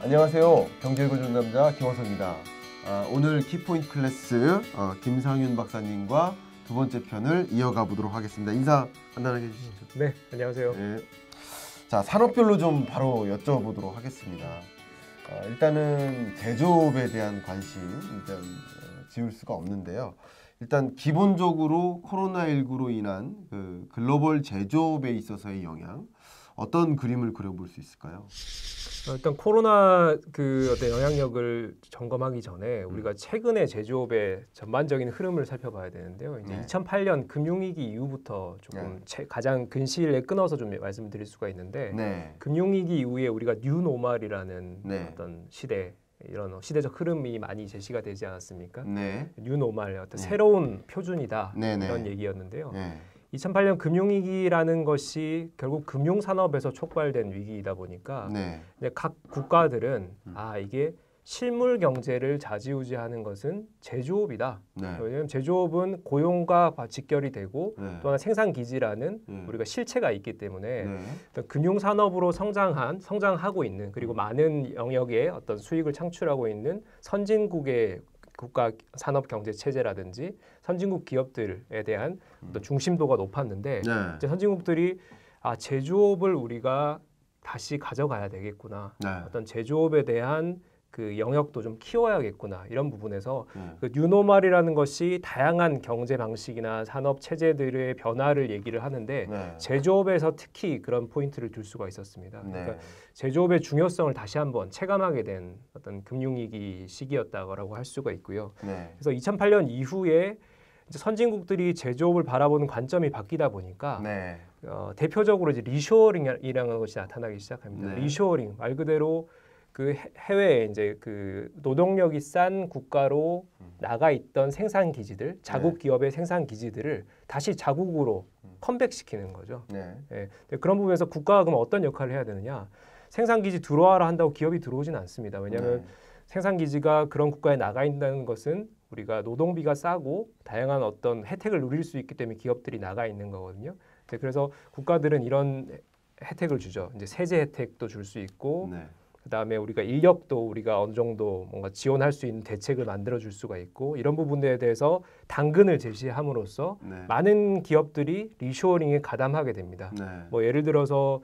안녕하세요. 경제 교어주는 남자 김원석입니다. 아, 오늘 키포인트 클래스 어, 김상윤 박사님과 두 번째 편을 이어가 보도록 하겠습니다. 인사 간단하게 해주시죠. 네, 안녕하세요. 네. 자, 산업별로 좀 바로 여쭤보도록 하겠습니다. 아, 일단은 제조업에 대한 관심 일단 어, 지울 수가 없는데요. 일단 기본적으로 코로나19로 인한 그 글로벌 제조업에 있어서의 영향 어떤 그림을 그려볼 수 있을까요? 어, 일단 코로나 그 어떤 영향력을 점검하기 전에 음. 우리가 최근에 제조업의 전반적인 흐름을 살펴봐야 되는데요. 이제 네. 2008년 금융위기 이후부터 조금 네. 채, 가장 근시일에 끊어서 좀 말씀드릴 수가 있는데 네. 금융위기 이후에 우리가 뉴노멀이라는 네. 어떤 시대 이런 시대적 흐름이 많이 제시가 되지 않았습니까? 네. 뉴노멀 어떤 네. 새로운 표준이다 이런 얘기였는데요. 2008년 금융위기라는 것이 결국 금융산업에서 촉발된 위기이다 보니까 네. 각 국가들은 음. 아 이게 실물 경제를 좌지우지하는 것은 제조업이다. 네. 왜냐하면 제조업은 고용과 직결이 되고 네. 또한 생산 기지라는 음. 우리가 실체가 있기 때문에 네. 금융 산업으로 성장한 성장하고 있는 그리고 많은 영역에 어떤 수익을 창출하고 있는 선진국의 국가 산업 경제 체제라든지 선진국 기업들에 대한 어떤 음. 중심도가 높았는데 네. 이제 선진국들이 아 제조업을 우리가 다시 가져가야 되겠구나. 네. 어떤 제조업에 대한 그 영역도 좀 키워야겠구나 이런 부분에서 음. 그 뉴노멀이라는 것이 다양한 경제 방식이나 산업 체제들의 변화를 얘기를 하는데 네. 제조업에서 특히 그런 포인트를 둘 수가 있었습니다. 네. 그러니까 제조업의 중요성을 다시 한번 체감하게 된 어떤 금융위기 시기였다고 할 수가 있고요. 네. 그래서 2008년 이후에 선진국들이 제조업을 바라보는 관점이 바뀌다 보니까 네. 어, 대표적으로 이제 리쇼어링이라는 것이 나타나기 시작합니다. 네. 리쇼어링 말 그대로 그 해외에 이제 그 노동력이 싼 국가로 음. 나가 있던 생산 기지들, 자국 네. 기업의 생산 기지들을 다시 자국으로 음. 컴백시키는 거죠. 네. 예. 그런 부분에서 국가가 그럼 어떤 역할을 해야 되느냐? 생산 기지 들어와라 한다고 기업이 들어오진 않습니다. 왜냐하면 네. 생산 기지가 그런 국가에 나가 있다는 것은 우리가 노동비가 싸고 다양한 어떤 혜택을 누릴 수 있기 때문에 기업들이 나가 있는 거거든요. 그래서 국가들은 이런 혜택을 주죠. 이제 세제 혜택도 줄 수 있고 네. 그다음에 우리가 인력도 우리가 어느 정도 뭔가 지원할 수 있는 대책을 만들어 줄 수가 있고 이런 부분에 대해서 당근을 제시함으로써 네. 많은 기업들이 리쇼어링에 가담하게 됩니다. 네. 뭐 예를 들어서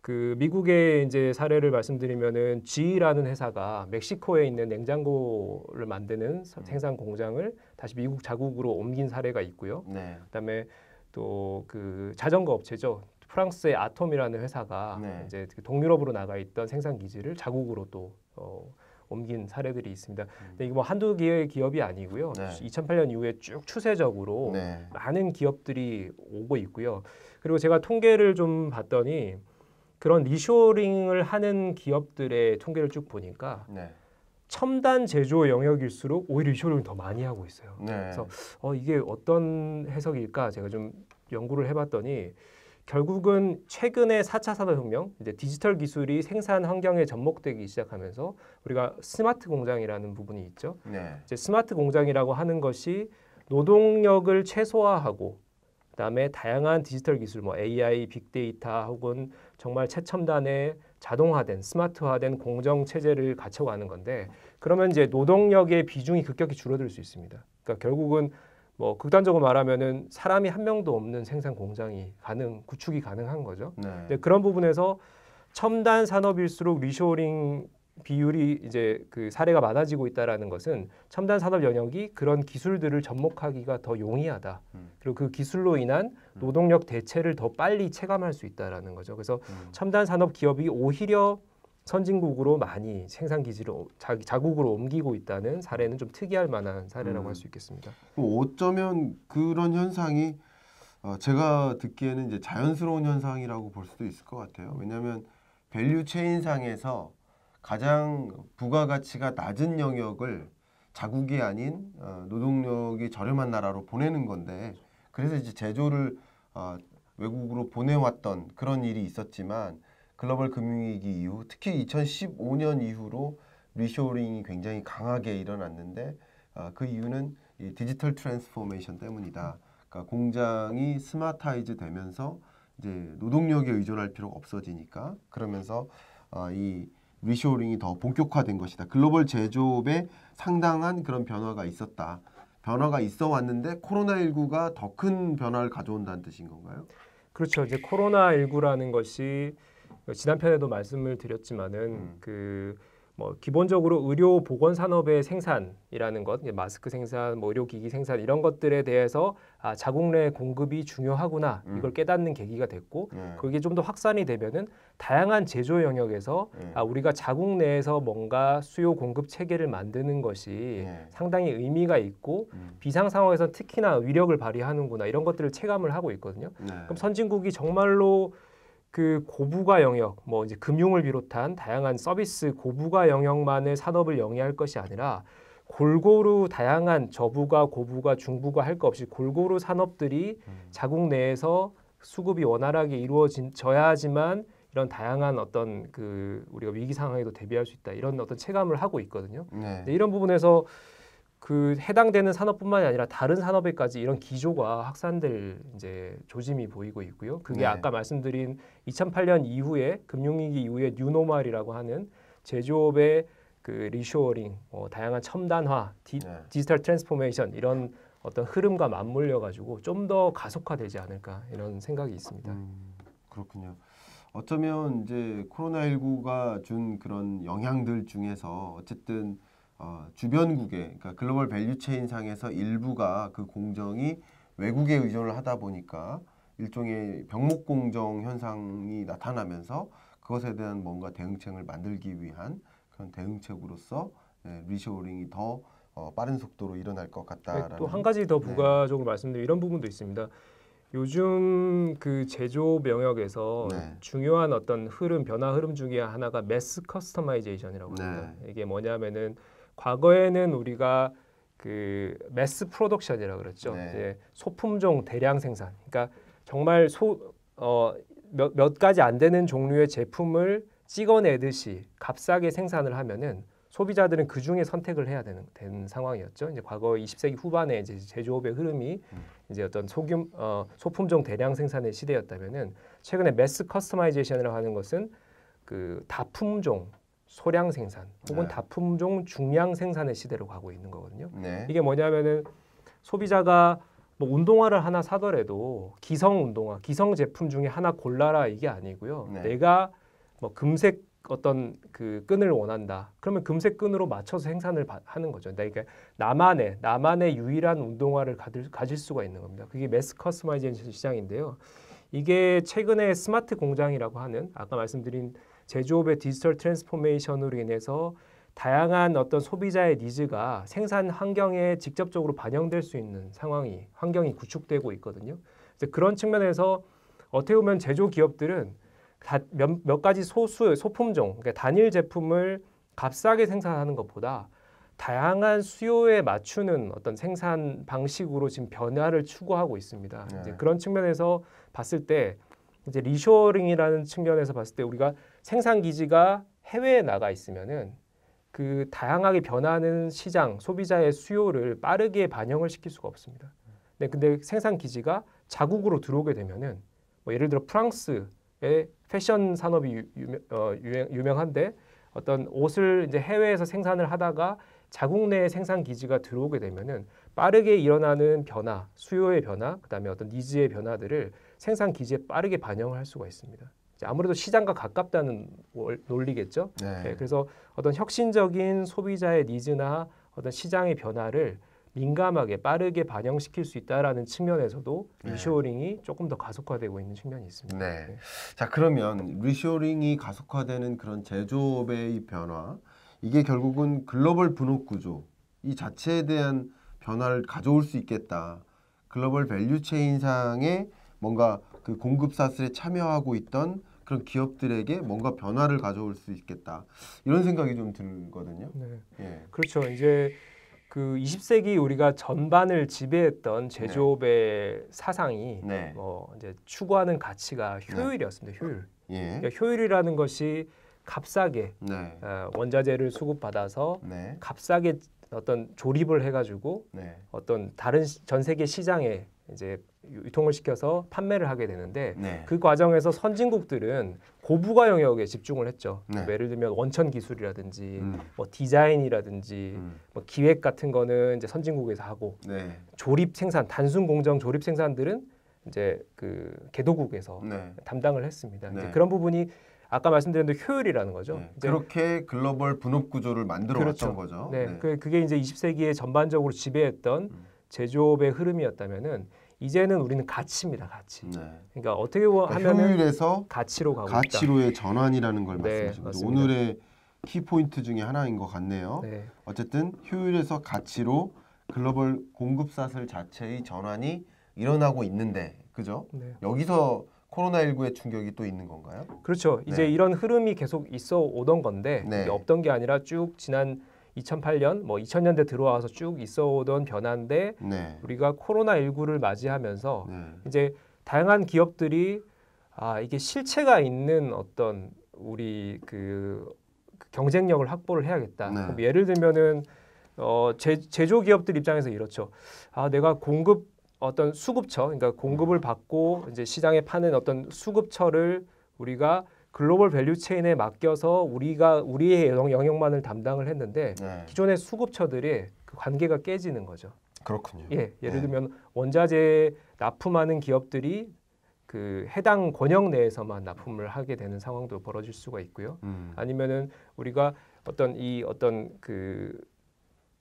그 미국의 이제 사례를 말씀드리면은 G라는 회사가 멕시코에 있는 냉장고를 만드는 음. 생산 공장을 다시 미국 자국으로 옮긴 사례가 있고요. 네. 그다음에 또 그 자전거 업체죠. 프랑스의 아톰이라는 회사가 네. 이제 동유럽으로 그 나가 있던 생산 기지를 자국으로 또 어, 옮긴 사례들이 있습니다. 음. 근데 이게 뭐 한두 개의 기업이 아니고요. 네. 2008년 이후에 쭉 추세적으로 네. 많은 기업들이 오고 있고요. 그리고 제가 통계를 좀 봤더니 그런 리쇼링을 하는 기업들의 통계를 쭉 보니까 네. 첨단 제조 영역일수록 오히려 리쇼링을 더 많이 하고 있어요. 네. 그래서 어, 이게 어떤 해석일까 제가 좀 연구를 해봤더니 결국은 최근에 4차 산업혁명, 이제 디지털 기술이 생산 환경에 접목되기 시작하면서 우리가 스마트 공장이라는 부분이 있죠. 네. 이제 스마트 공장이라고 하는 것이 노동력을 최소화하고 그다음에 다양한 디지털 기술, 뭐 AI, 빅데이터 혹은 정말 최첨단의 자동화된 스마트화된 공정 체제를 갖춰가는 건데 그러면 이제 노동력의 비중이 급격히 줄어들 수 있습니다. 그러니까 결국은 뭐 극단적으로 말하면은 사람이 한 명도 없는 생산 공장이 가능 구축이 가능한 거죠. 네. 그런 부분에서 첨단 산업일수록 리쇼링 비율이 이제 그 사례가 많아지고 있다라는 것은 첨단 산업 영역이 그런 기술들을 접목하기가 더 용이하다. 음. 그리고 그 기술로 인한 음. 노동력 대체를 더 빨리 체감할 수 있다라는 거죠. 그래서 음. 첨단 산업 기업이 오히려 선진국으로 많이 생산 기지를 자, 자국으로 옮기고 있다는 사례는 좀 특이할 만한 사례라고 음. 할수 있겠습니다. 어쩌면 그런 현상이 어, 제가 듣기에는 이제 자연스러운 현상이라고 볼 수도 있을 것 같아요. 왜냐하면 밸류 체인상에서 가장 부가가치가 낮은 영역을 자국이 아닌 어, 노동력이 저렴한 나라로 보내는 건데 그래서 이제 제조를 어, 외국으로 보내왔던 그런 일이 있었지만 글로벌 금융위기 이후 특히 2015년 이후로 리쇼링이 굉장히 강하게 일어났는데 아, 그 이유는 이 디지털 트랜스포메이션 때문이다. 그러니까 공장이 스마트이즈 되면서 이제 노동력에 의존할 필요가 없어지니까 그러면서 아, 이 리쇼링이 더 본격화된 것이다. 글로벌 제조업에 상당한 그런 변화가 있었다. 변화가 있어 왔는데 코로나19가 더 큰 변화를 가져온다는 뜻인 건가요? 그렇죠. 이제 코로나19라는 것이 그러니까 지난 편에도 말씀을 드렸지만은 음. 그뭐 기본적으로 의료 보건 산업의 생산이라는 것, 마스크 생산, 뭐 의료 기기 생산 이런 것들에 대해서 아 자국 내 공급이 중요하구나 음. 이걸 깨닫는 계기가 됐고 네. 그게 좀 더 확산이 되면은 다양한 제조 영역에서 네. 아 우리가 자국 내에서 뭔가 수요 공급 체계를 만드는 것이 네. 상당히 의미가 있고 음. 비상 상황에서 특히나 위력을 발휘하는구나 이런 것들을 체감을 하고 있거든요. 네. 그럼 선진국이 정말로 그 고부가 영역, 뭐 이제 금융을 비롯한 다양한 서비스 고부가 영역만을 산업을 영위할 것이 아니라 골고루 다양한 저부가 고부가 중부가 할 것 없이 골고루 산업들이 음. 자국 내에서 수급이 원활하게 이루어져야지만 이런 다양한 어떤 그 우리가 위기 상황에도 대비할 수 있다 이런 어떤 체감을 하고 있거든요. 네. 이런 부분에서 그 해당되는 산업뿐만이 아니라 다른 산업에까지 이런 기조가 확산될 이제 조짐이 보이고 있고요. 그게 네. 아까 말씀드린 2008년 이후에 금융위기 이후에 뉴노멀이라고 하는 제조업의 그 리쇼어링, 어, 다양한 첨단화, 디, 네. 지털 트랜스포메이션 이런 어떤 흐름과 맞물려 가지고 좀 더 가속화되지 않을까 이런 생각이 있습니다. 음, 그렇군요. 어쩌면 이제 코로나19가 준 그런 영향들 중에서 어쨌든 어, 주변국에 그러니까 글로벌 밸류 체인 상에서 일부가 그 공정이 외국에 의존을 하다 보니까 일종의 병목 공정 현상이 나타나면서 그것에 대한 뭔가 대응책을 만들기 위한 그런 대응책으로서 네, 리쇼링이 더 어, 빠른 속도로 일어날 것 네, 같다라는 또한 가지 더 네. 부가적으로 네. 말씀드리면 이런 부분도 있습니다. 요즘 그 제조 명역에서 네. 중요한 어떤 흐름 변화 흐름 중에 하나가 매스 커스터마이제이션이라고 네. 합니다. 이게 뭐냐면은 과거에는 우리가 그 매스 프로덕션이라 그랬죠. 네. 이제 소품종 대량 생산. 그러니까 정말 소 어, 몇, 몇 가지 안 되는 종류의 제품을 찍어내듯이 값싸게 생산을 하면은 소비자들은 그 중에 선택을 해야 되는, 된 상황이었죠. 이제 과거 20세기 후반에 이제 제조업의 흐름이 음. 이제 어떤 소규 어, 소품종 대량 생산의 시대였다면은 최근에 매스 커스터마이제이션이라고 하는 것은 그 다품종 소량 생산 혹은 네. 다품종 중량 생산의 시대로 가고 있는 거거든요. 네. 이게 뭐냐면은 소비자가 뭐 운동화를 하나 사더라도 기성 운동화, 기성 제품 중에 하나 골라라 이게 아니고요. 네. 내가 뭐 금색 어떤 그 끈을 원한다. 그러면 금색 끈으로 맞춰서 생산을 바, 하는 거죠. 그러니까 나만의 나만의 유일한 운동화를 가질, 가질 수가 있는 겁니다. 그게 매스 커스마이제이션 시장인데요. 이게 최근에 스마트 공장이라고 하는 아까 말씀드린 제조업의 디지털 트랜스포메이션으로 인해서 다양한 어떤 소비자의 니즈가 생산 환경에 직접적으로 반영될 수 있는 상황이 환경이 구축되고 있거든요. 그래서 그런 측면에서 어떻게 보면 제조 기업들은 몇, 몇 가지 소수 소품종 그러니까 단일 제품을 값싸게 생산하는 것보다 다양한 수요에 맞추는 어떤 생산 방식으로 지금 변화를 추구하고 있습니다. 네. 이제 그런 측면에서 봤을 때 이제 리쇼링이라는 측면에서 봤을 때 우리가 생산 기지가 해외에 나가 있으면은 그 다양하게 변하는 시장 소비자의 수요를 빠르게 반영을 시킬 수가 없습니다. 네, 근데 생산 기지가 자국으로 들어오게 되면은 뭐 예를 들어 프랑스의 패션 산업이 유명, 어, 유명, 한데 어떤 옷을 이제 해외에서 생산을 하다가 자국 내에 생산 기지가 들어오게 되면은 빠르게 일어나는 변화, 수요의 변화, 그다음에 어떤 니즈의 변화들을 생산 기지에 빠르게 반영을 할 수가 있습니다. 아무래도 시장과 가깝다는 논리겠죠. 네. 네, 그래서 어떤 혁신적인 소비자의 니즈나 어떤 시장의 변화를 민감하게 빠르게 반영시킬 수 있다라는 측면에서도 네. 리쇼링이 조금 더 가속화되고 있는 측면이 있습니다. 네. 네. 자 그러면 리쇼링이 가속화되는 그런 제조업의 변화 이게 결국은 글로벌 분업 구조 이 자체에 대한 변화를 가져올 수 있겠다. 글로벌 밸류 체인상에 뭔가 그 공급 사슬에 참여하고 있던 그런 기업들에게 뭔가 변화를 가져올 수 있겠다 이런 생각이 좀 들거든요. 네. 예. 그렇죠. 이제 그 20세기 우리가 전반을 지배했던 네. 제조업의 네. 사상이 네. 어, 이제 추구하는 가치가 네. 효율이었습니다. 효율. 예. 그러니까 효율이라는 것이 값싸게 네. 어, 원자재를 수급받아서 네. 값싸게 어떤 조립을 해가지고 어떤 다른 전 세계 시장에 이제 유통을 시켜서 판매를 하게 되는데 네. 그 과정에서 선진국들은 고부가 영역에 집중을 했죠. 네. 예를 들면 원천 기술이라든지 음. 뭐 디자인이라든지 음. 뭐 기획 같은 거는 이제 선진국에서 하고 네. 조립 생산 단순 공정 조립 생산들은 이제 그 개도국에서 네. 담당을 했습니다. 이제 네. 그런 부분이 아까 말씀드린 대로 효율이라는 거죠. 네, 그렇게 글로벌 분업 구조를 만들어 그렇죠. 거죠. 네, 네. 그, 그게 이제 20세기에 전반적으로 지배했던 음. 제조업의 흐름이었다면은 이제는 우리는 가치입니다, 가치. 네. 그러니까 어떻게 그러니까 하면은 효율에서 가치로 가고 가치로의 있다. 전환이라는 걸 네, 말씀하신 거죠. 오늘의 키포인트 중에 하나인 것 같네요. 네. 어쨌든 효율에서 가치로 글로벌 공급 사슬 자체의 전환이 일어나고 있는데 그죠? 네. 여기서 코로나19의 충격이 또 있는 건가요? 그렇죠. 이제 네. 이런 흐름이 계속 있어 오던 건데 네. 없던 게 아니라 쭉 지난 2008년 뭐 2000년대 들어와서 쭉 있어오던 변화인데 네. 우리가 코로나 19를 맞이하면서 네. 이제 다양한 기업들이 아 이게 실체가 있는 어떤 우리 그, 그 경쟁력을 확보를 해야겠다. 네. 그럼 예를 들면은 어 제, 제조 기업들 입장에서 이렇죠. 아 내가 공급 어떤 수급처 그러니까 공급을 받고 이제 시장에 파는 어떤 수급처를 우리가 글로벌 밸류 체인에 맡겨서 우리가 우리의 영역만을 담당을 했는데 네. 기존의 수급처들이 그 관계가 깨지는 거죠. 그렇군요. 예, 예를 네. 들면 원자재 납품하는 기업들이 그 해당 권역 내에서만 납품을 하게 되는 상황도 벌어질 수가 있고요. 음. 아니면은 우리가 어떤 이 어떤 그,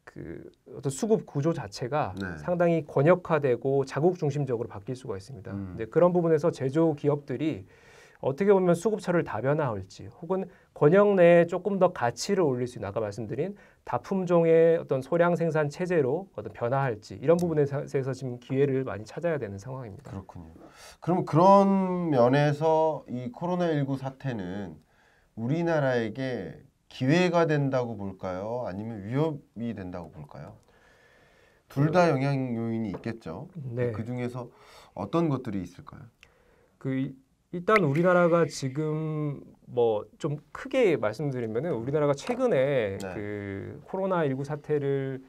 그 어떤 수급 구조 자체가 네. 상당히 권역화되고 자국 중심적으로 바뀔 수가 있습니다. 음. 근데 그런 부분에서 제조 기업들이 어떻게 보면 수급처를 다변화할지 혹은 권역 내에 조금 더 가치를 올릴 수 있는 아까 말씀드린 다품종의 어떤 소량 생산 체제로 어떤 변화할지 이런 음. 부분에 대해서 지금 기회를 많이 찾아야 되는 상황입니다. 그렇군요. 그럼 그런 면에서 이 코로나19 사태는 우리나라에게 기회가 된다고 볼까요? 아니면 위협이 된다고 볼까요? 둘 다 영향 요인이 있겠죠. 네. 그 중에서 어떤 것들이 있을까요? 그 일단 우리나라가 지금 뭐 좀 크게 말씀드리면은 우리나라가 최근에 네. 그 코로나 19 사태를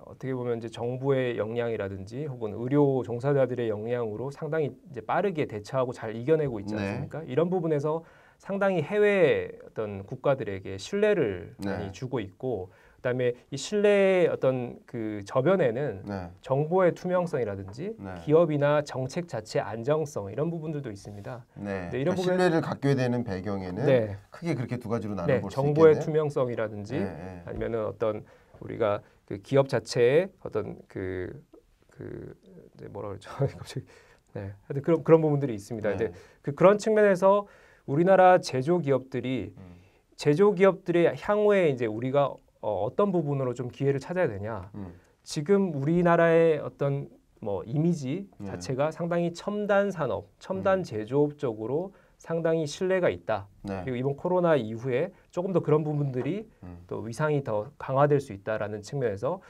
어떻게 보면 이제 정부의 역량이라든지 혹은 의료 종사자들의 역량으로 상당히 이제 빠르게 대처하고 잘 이겨내고 있지 네. 않습니까? 네. 이런 부분에서 상당히 해외 어떤 국가들에게 신뢰를 네. 많이 주고 있고 그다음에 이 신뢰의 어떤 그 저변에는 네. 정보의 투명성이라든지 네. 기업이나 정책 자체 안정성 이런 부분들도 있습니다. 네. 이런 그러니까 부분 신뢰를 갖게 되는 배경에는 네. 크게 그렇게 두 가지로 네, 나눠볼 네. 수 정보의 있겠네요. 투명성이라든지 네, 아니면은 어떤 우리가 그 기업 자체의 어떤 그그 그, 그 뭐라 그러죠 갑자기 네 하여튼 그런 그런 부분들이 있습니다. 이제 그 그런 측면에서 우리나라 제조 기업들이 음. 제조 기업들의 향후에 이제 우리가 어, 어떤 부분으로 좀 기회를 찾아야 되냐. 음. 지금 우리나라의 어떤 뭐 이미지 네. 자체가 상당히 첨단 산업, 첨단 음. 제조업 쪽으로 상당히 신뢰가 있다. 네. 그리고 이번 코로나 이후에 조금 더 그런 부분들이 음. 또 위상이 더 강화될 수 있다라는 측면에서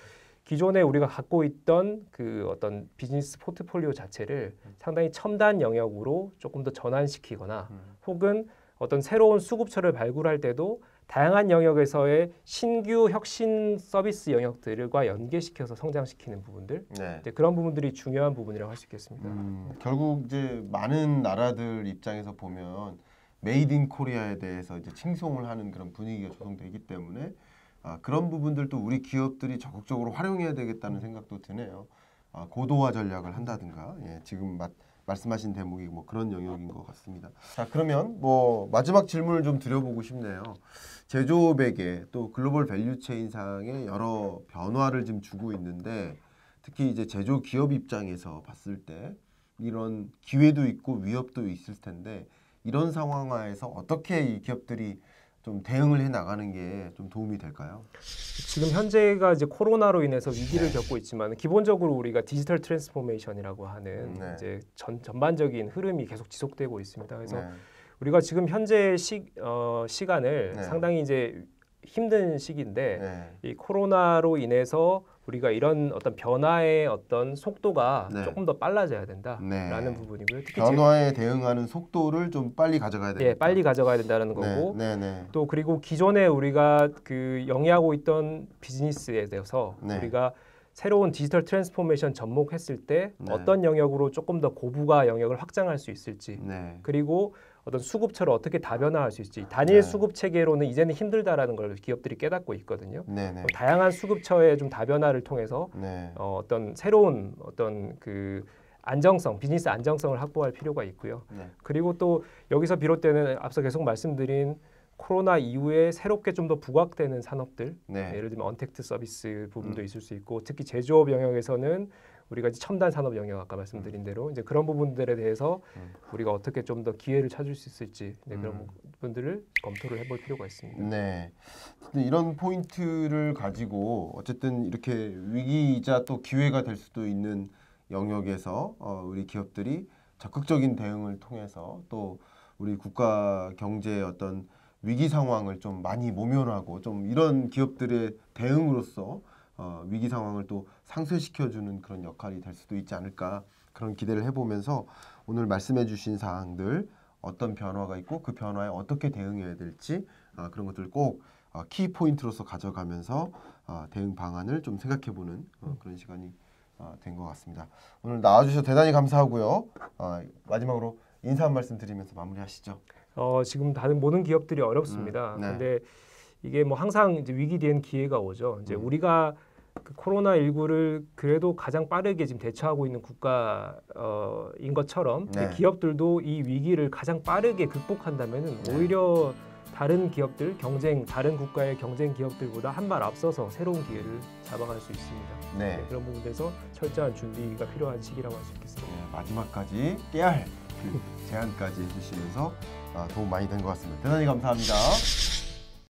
기존에 우리가 갖고 있던 그 어떤 비즈니스 포트폴리오 자체를 음. 상당히 첨단 영역으로 조금 더 전환시키거나 음. 혹은 어떤 새로운 수급처를 발굴할 때도 다양한 영역에서의 신규 혁신 서비스 영역들과 연계시켜서 성장시키는 부분들 네. 이제 그런 부분들이 중요한 부분이라고 할 수 있겠습니다. 음, 결국 이제 많은 나라들 입장에서 보면 메이드 인 코리아에 대해서 이제 칭송을 하는 그런 분위기가 조성되기 때문에 아, 그런 부분들도 우리 기업들이 적극적으로 활용해야 되겠다는 생각도 드네요. 아, 고도화 전략을 한다든가 예, 지금 맞 말씀하신 대목이 뭐 그런 영역인 것 같습니다. 자 그러면 뭐 마지막 질문을 좀 드려보고 싶네요. 제조업에게 또 글로벌 밸류체인상의 여러 변화를 지금 주고 있는데 특히 이제 제조 기업 입장에서 봤을 때 이런 기회도 있고 위협도 있을 텐데 이런 상황하에서 어떻게 이 기업들이 좀 대응을 해 나가는 게 좀 도움이 될까요? 지금 현재가 이제 코로나로 인해서 위기를 네. 겪고 있지만 기본적으로 우리가 디지털 트랜스포메이션이라고 하는 네. 이제 전, 전반적인 흐름이 계속 지속되고 있습니다. 그래서 네. 우리가 지금 현재 시, 어, 시간을 네. 상당히 이제 힘든 시기인데 네. 이 코로나로 인해서 우리가 이런 어떤 변화의 어떤 속도가 네. 조금 더 빨라져야 된다라는 네. 부분이고요. 특히 변화에 대응하는 속도를 좀 빨리 가져가야 된다. 예, 빨리 가져가야 된다는 네, 거고 네, 네, 또 그리고 기존에 우리가 그 영위하고 있던 비즈니스에 대해서 네. 우리가 새로운 디지털 트랜스포메이션 접목했을 때 어떤 영역으로 조금 더 고부가 영역을 확장할 수 있을지 그리고 어떤 수급처를 어떻게 다변화할 수있지 단일 네. 수급 체계로는 이제는 힘들다라는 걸 기업들이 깨닫고 있거든요. 네, 네. 뭐 다양한 수급처의 좀 다변화를 통해서 네. 어, 어떤 새로운 어떤 그 안정성, 비즈니스 안정성을 확보할 필요가 있고요. 네. 그리고 또 여기서 비롯되는 앞서 계속 말씀드린 코로나 이후에 새롭게 좀 더 부각되는 산업들, 네. 예를 들면 언택트 서비스 부분도 음. 있을 수 있고 특히 제조업 영역에서는 우리가 이제 첨단 산업 영역 아까 말씀드린 음. 대로 이제 그런 부분들에 대해서 음. 우리가 어떻게 좀 더 기회를 찾을 수 있을지 네, 그런 음. 부분들을 검토를 해볼 필요가 있습니다. 네. 이런 포인트를 가지고 어쨌든 이렇게 위기이자 또 기회가 될 수도 있는 영역에서 어, 우리 기업들이 적극적인 대응을 통해서 또 우리 국가 경제의 어떤 위기 상황을 좀 많이 모면하고 좀 이런 기업들의 대응으로서 어, 위기 상황을 또 상쇄시켜주는 그런 역할이 될 수도 있지 않을까 그런 기대를 해보면서 오늘 말씀해주신 사항들 어떤 변화가 있고 그 변화에 어떻게 대응해야 될지 어, 그런 것들 꼭 어, 키 포인트로서 가져가면서 어, 대응 방안을 좀 생각해보는 어, 그런 시간이 어, 된것 같습니다. 오늘 나와주셔서 대단히 감사하고요. 어, 마지막으로 인사 한 말씀 드리면서 마무리하시죠. 어, 지금 다른 모든 기업들이 어렵습니다. 음, 네. 이게 뭐 항상 이제 위기 뒤엔 기회가 오죠. 이제 음. 우리가 그 코로나19를 그래도 가장 빠르게 지금 대처하고 있는 국가인 어, 것처럼 그 네. 기업들도 이 위기를 가장 빠르게 극복한다면 네. 오히려 다른 기업들, 경쟁, 다른 국가의 경쟁 기업들보다 한 발 앞서서 새로운 기회를 잡아갈 수 있습니다. 네. 네 그런 부분에서 철저한 준비가 필요한 시기라고 할 수 있겠습니다. 네, 마지막까지 깨알 그 제안까지 해주시면서 어, 도움 많이 된 것 같습니다. 대단히 감사합니다.